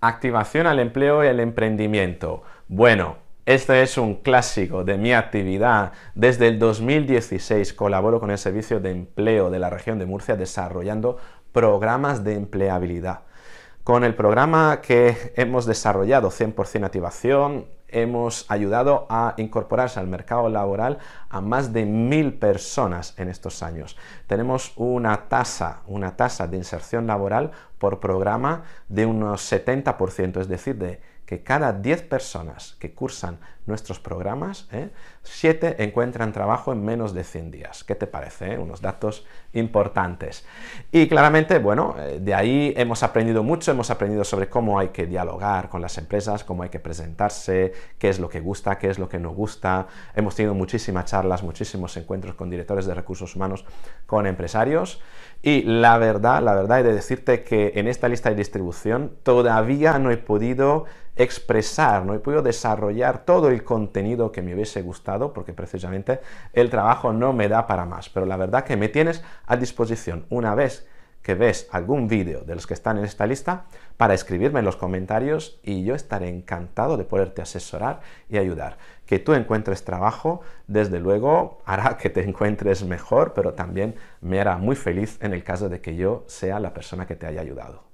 Activación al empleo y el emprendimiento. Bueno, este es un clásico de mi actividad. Desde el 2016 colaboro con el Servicio de Empleo de la región de Murcia desarrollando programas de empleabilidad. Con el programa que hemos desarrollado 100% activación, hemos ayudado a incorporarse al mercado laboral a más de mil personas en estos años. Tenemos una tasa, una tasa de inserción laboral por programa de unos 70%, es decir, de que cada 10 personas que cursan nuestros programas, 7 ¿eh? encuentran trabajo en menos de 100 días. ¿Qué te parece? Eh? Unos datos importantes. Y claramente, bueno, eh, de ahí hemos aprendido mucho, hemos aprendido sobre cómo hay que dialogar con las empresas, cómo hay que presentarse, qué es lo que gusta, qué es lo que no gusta. Hemos tenido muchísimas charlas, muchísimos encuentros con directores de recursos humanos, con empresarios. Y la verdad, la verdad he de decirte que en esta lista de distribución todavía no he podido expresar, no he podido desarrollar todo el contenido que me hubiese gustado, porque precisamente el trabajo no me da para más, pero la verdad que me tienes a disposición una vez que ves algún vídeo de los que están en esta lista para escribirme en los comentarios y yo estaré encantado de poderte asesorar y ayudar. Que tú encuentres trabajo, desde luego, hará que te encuentres mejor, pero también me hará muy feliz en el caso de que yo sea la persona que te haya ayudado.